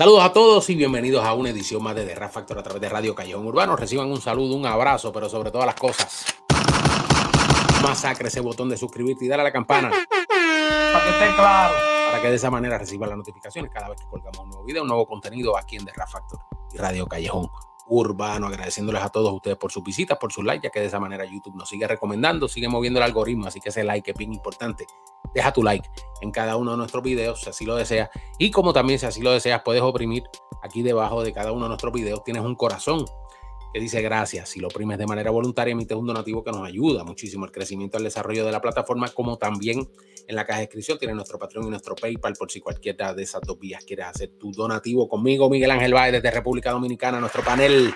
Saludos a todos y bienvenidos a una edición más de The Rap Factor a través de Radio Callejón Urbano. Reciban un saludo, un abrazo, pero sobre todas las cosas, masacre ese botón de suscribirte y dale a la campana. Para que esté claro. Para que de esa manera reciban las notificaciones cada vez que colgamos un nuevo video, un nuevo contenido aquí en The Rap Factor y Radio Callejón urbano, agradeciéndoles a todos ustedes por sus visitas, por sus likes, ya que de esa manera YouTube nos sigue recomendando, sigue moviendo el algoritmo, así que ese like es bien importante. Deja tu like en cada uno de nuestros videos, si así lo deseas. Y como también, si así lo deseas, puedes oprimir aquí debajo de cada uno de nuestros videos, tienes un corazón que dice gracias. Si lo primes de manera voluntaria, emites un donativo que nos ayuda muchísimo al crecimiento, y al desarrollo de la plataforma, como también en la caja de descripción tiene nuestro Patreon y nuestro PayPal por si cualquiera de esas dos vías quieres hacer tu donativo conmigo, Miguel Ángel Valle desde República Dominicana, nuestro panel.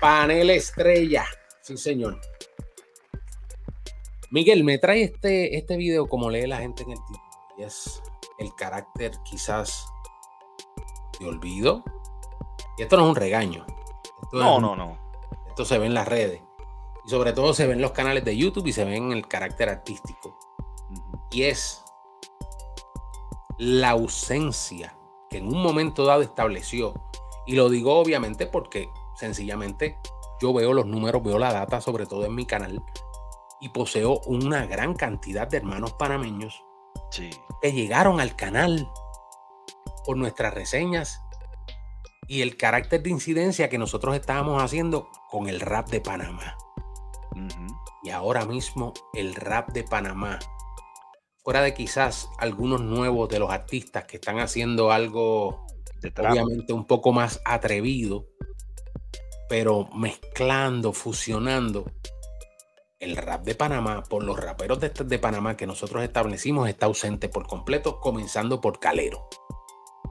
Panel estrella, sí señor. Miguel, me trae este, este video como lee la gente en el título. es el carácter quizás de olvido, esto no es un regaño. no, no, no. Esto se ve en las redes. Y sobre todo se ve en los canales de YouTube y se ve en el carácter artístico. Y es la ausencia que en un momento dado estableció. Y lo digo obviamente porque sencillamente yo veo los números, veo la data, sobre todo en mi canal, y poseo una gran cantidad de hermanos panameños que llegaron al canal por nuestras reseñas y el carácter de incidencia que nosotros estábamos haciendo con el rap de Panamá. Y ahora mismo el rap de Panamá, fuera de quizás algunos nuevos de los artistas que están haciendo algo obviamente un poco más atrevido, pero mezclando, fusionando el rap de Panamá por los raperos de, de Panamá que nosotros establecimos está ausente por completo, comenzando por Calero.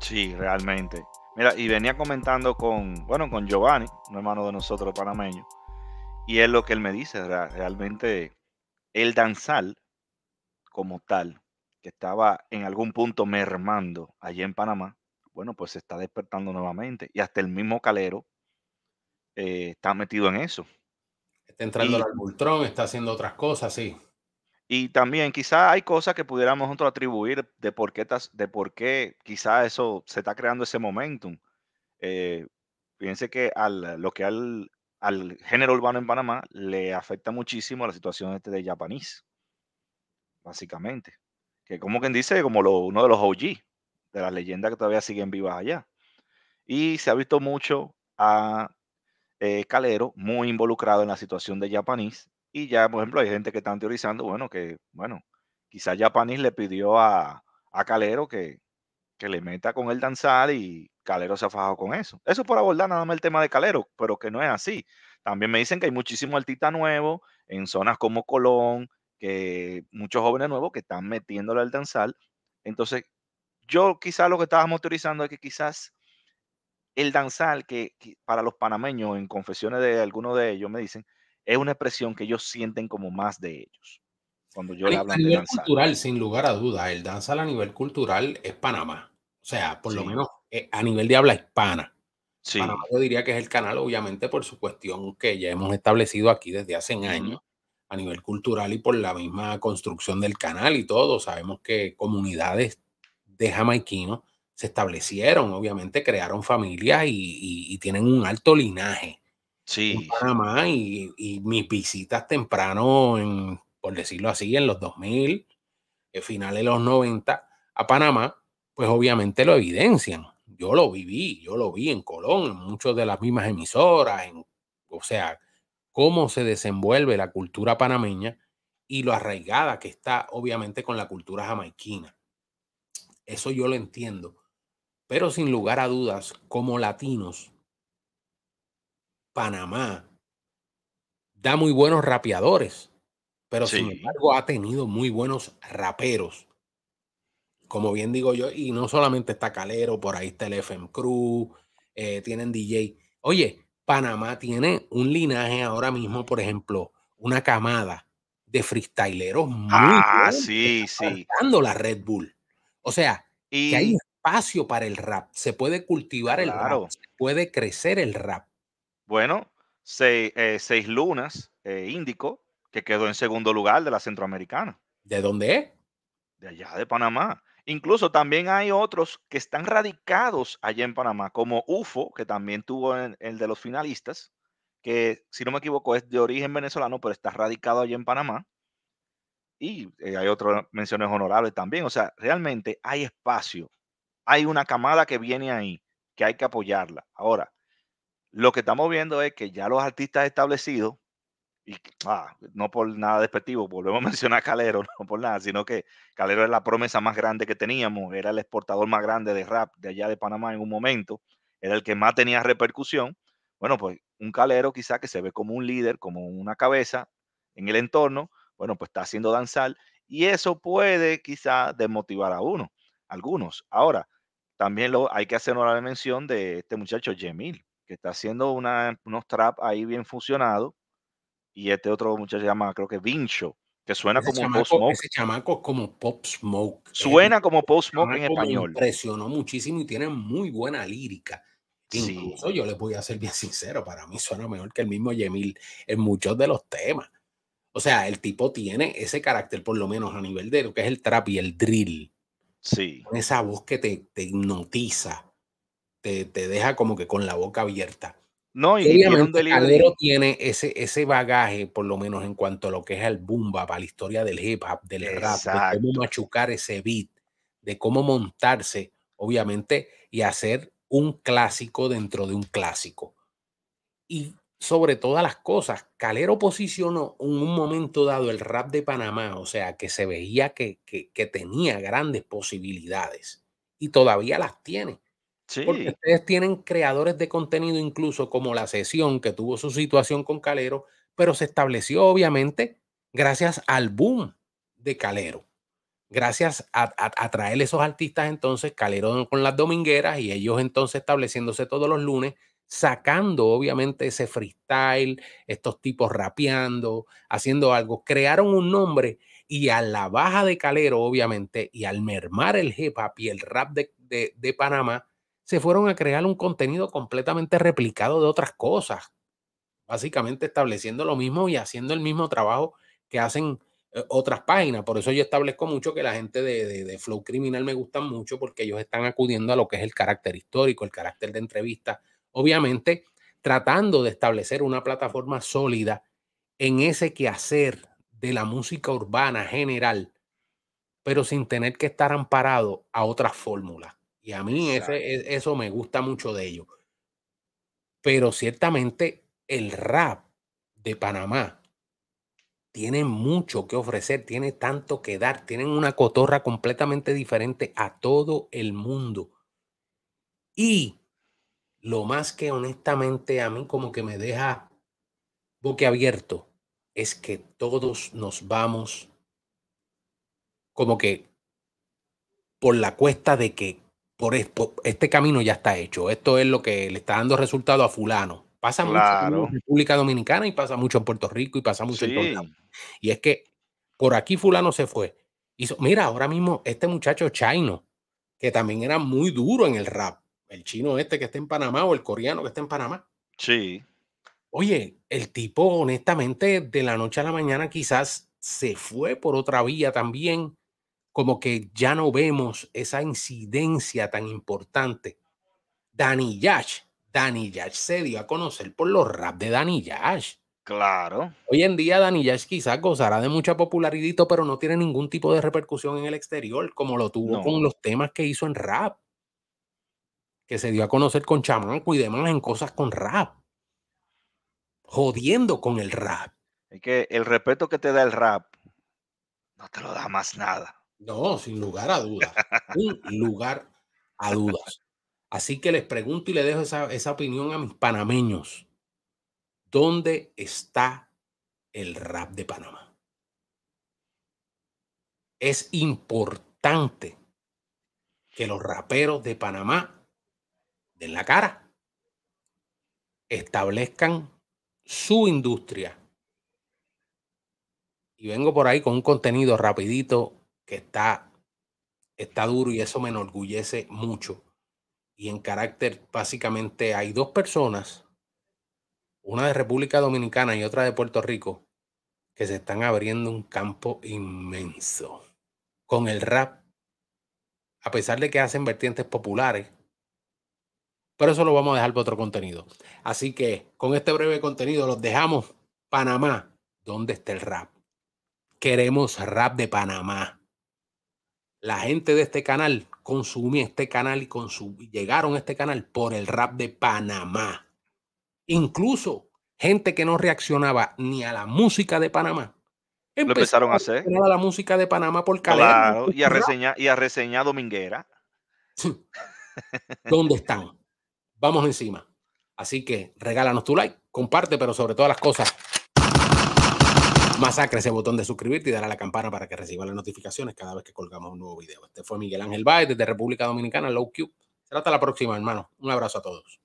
Sí, realmente. Mira, y venía comentando con, bueno, con Giovanni, un hermano de nosotros panameño, y es lo que él me dice, realmente el danzal como tal, que estaba en algún punto mermando allí en Panamá, bueno, pues se está despertando nuevamente. Y hasta el mismo Calero eh, está metido en eso. Está entrando al cultrón, está haciendo otras cosas, sí. Y también quizá hay cosas que pudiéramos nosotros atribuir de por qué, de por qué quizá eso se está creando ese momentum. Eh, fíjense que al, lo que al, al, género urbano en Panamá le afecta muchísimo la situación este de japonés, básicamente. Que como quien dice, como lo, uno de los OG, de las leyendas que todavía siguen vivas allá. Y se ha visto mucho a eh, Calero muy involucrado en la situación de japonés y ya, por ejemplo, hay gente que están teorizando, bueno, que, bueno, quizás ya le pidió a, a Calero que, le meta con el danzal y Calero se ha fajado con eso. Eso por abordar nada más el tema de Calero, pero que no es así. También me dicen que hay muchísimos artistas nuevos en zonas como Colón, que muchos jóvenes nuevos que están metiéndole al danzal. Entonces, yo quizás lo que estábamos teorizando es que quizás el danzal, que, que para los panameños, en confesiones de algunos de ellos, me dicen, es una expresión que ellos sienten como más de ellos. Cuando yo le hablan de danza cultural, sin lugar a duda, el danza a nivel cultural es Panamá. O sea, por lo menos eh, a nivel de habla hispana. Sí. Panamá yo diría que es el canal, obviamente, por su cuestión que ya hemos establecido aquí desde hace años a nivel cultural y por la misma construcción del canal y todo. Sabemos que comunidades de jamaiquinos se establecieron, obviamente crearon familias y tienen un alto linaje Sí. Panamá y, mis visitas temprano, en, por decirlo así, en los 2000, el eh, final de los 90 a Panamá, pues obviamente lo evidencian. Yo lo viví, yo lo vi en Colón, en muchas de las mismas emisoras, en, o sea, cómo se desenvuelve la cultura panameña y lo arraigada que está obviamente con la cultura jamaiquina. Eso yo lo entiendo. Pero sin lugar a dudas, como latinos, Panamá da muy buenos rapeadores, pero sin embargo ha tenido muy buenos raperos. Como bien digo yo, y no solamente está Calero, por ahí está el FM Crew, eh, tienen DJ. Oye, Panamá tiene un linaje ahora mismo, por ejemplo, una camada de freestyleros muy ah, sí, sí. la Red Bull. O sea, que hay espacio para el rap, se puede cultivar el rap, se puede crecer el rap. Bueno, seis, eh, lunas, eh, Índico, que quedó en segundo lugar de la centroamericana. ¿De dónde es? De allá, de Panamá. Incluso también hay otros que están radicados allá en Panamá, como UFO, que también tuvo el de los finalistas, que si no me equivoco es de origen venezolano, pero está radicado allá en Panamá. Y eh, hay otras menciones honorables también. O sea, realmente hay espacio. Hay una camada que viene ahí, que hay que apoyarla. Ahora, lo que estamos viendo es que ya los artistas establecidos, y ah, no por nada despectivo, volvemos a mencionar a Calero, no por nada, sino que Calero era la promesa más grande que teníamos, era el exportador más grande de rap de allá de Panamá en un momento, era el que más tenía repercusión. Bueno, pues un Calero quizá que se ve como un líder, como una cabeza en el entorno, bueno, pues está haciendo danzar y eso puede quizá desmotivar a uno, algunos. Ahora, también lo, hay que hacer una mención de este muchacho Jemil que está haciendo unos trap ahí bien funcionado Y este otro muchacho se llama, creo que Vincho, que suena como Pop Smoke. Ese chamaco como Pop Smoke. Suena como Pop Smoke en español. presionó muchísimo y tiene muy buena lírica. Incluso yo le voy a ser bien sincero, para mí suena mejor que el mismo Yemil en muchos de los temas. O sea, el tipo tiene ese carácter, por lo menos a nivel de lo que es el trap y el drill. Sí. Esa voz que te, te hipnotiza te, deja como que con la boca abierta. No, y, Calero tiene ese, ese bagaje, por lo menos en cuanto a lo que es el bumba para la historia del hip hop, del rap, de cómo machucar ese beat, de cómo montarse, obviamente, y hacer un clásico dentro de un clásico. Y sobre todas las cosas, Calero posicionó en un momento dado el rap de Panamá, o sea, que se veía que, que tenía grandes posibilidades y todavía las tiene. Porque ustedes tienen creadores de contenido, incluso como la sesión que tuvo su situación con Calero, pero se estableció obviamente gracias al boom de Calero. Gracias a, traer esos artistas entonces, Calero con las domingueras y ellos entonces estableciéndose todos los lunes, sacando obviamente ese freestyle, estos tipos rapeando, haciendo algo, crearon un nombre y a la baja de Calero obviamente y al mermar el hip hop y el rap de, de Panamá, se fueron a crear un contenido completamente replicado de otras cosas, básicamente estableciendo lo mismo y haciendo el mismo trabajo que hacen eh, otras páginas. Por eso yo establezco mucho que la gente de, de, Flow Criminal me gustan mucho porque ellos están acudiendo a lo que es el carácter histórico, el carácter de entrevista, obviamente tratando de establecer una plataforma sólida en ese quehacer de la música urbana general, pero sin tener que estar amparado a otras fórmulas. Y a mí e, eso me gusta mucho de ellos. Pero ciertamente el rap de Panamá tiene mucho que ofrecer, tiene tanto que dar, tienen una cotorra completamente diferente a todo el mundo. Y lo más que honestamente a mí como que me deja boquiabierto es que todos nos vamos como que por la cuesta de que por, esto, este camino ya está hecho. Esto es lo que le está dando resultado a fulano. Pasa mucho en República Dominicana y pasa mucho en Puerto Rico y pasa mucho en todo Y es que por aquí fulano se fue. Hizo, mira, ahora mismo este muchacho chino, que también era muy duro en el rap, el chino este que está en Panamá o el coreano que está en Panamá. Sí. Oye, el tipo honestamente de la noche a la mañana quizás se fue por otra vía también como que ya no vemos esa incidencia tan importante. Dani Yash, Dani Yash se dio a conocer por los rap de Dani Yash. Claro. Hoy en día Danny Yash quizás gozará de mucha popularidad, pero no tiene ningún tipo de repercusión en el exterior, como lo tuvo con los temas que hizo en rap. Que se dio a conocer con chamán. y en cosas con rap. Jodiendo con el rap. Es que el respeto que te da el rap no te lo da más nada. No, sin lugar a dudas. un lugar a dudas. Así que les pregunto y le dejo esa, opinión a mis panameños. ¿Dónde está el rap de Panamá? Es importante que los raperos de Panamá den la cara, establezcan su industria. Y vengo por ahí con un contenido rapidito que está, está duro y eso me enorgullece mucho. Y en carácter, básicamente hay dos personas, una de República Dominicana y otra de Puerto Rico, que se están abriendo un campo inmenso con el rap, a pesar de que hacen vertientes populares. Pero eso lo vamos a dejar para otro contenido. Así que con este breve contenido los dejamos. Panamá, donde está el rap? Queremos rap de Panamá la gente de este canal consumía este canal y llegaron a este canal por el rap de Panamá. Incluso gente que no reaccionaba ni a la música de Panamá. empezaron a, hacer. A la música de Panamá por calera. y a reseñar y a reseñar dominguera. ¿Dónde están? Vamos encima. Así que regálanos tu like, comparte, pero sobre todas las cosas, Masacre ese botón de suscribirte y dar a la campana para que reciba las notificaciones cada vez que colgamos un nuevo video. Este fue Miguel Ángel Baez desde República Dominicana, Low Cube. Será hasta la próxima, hermano. Un abrazo a todos.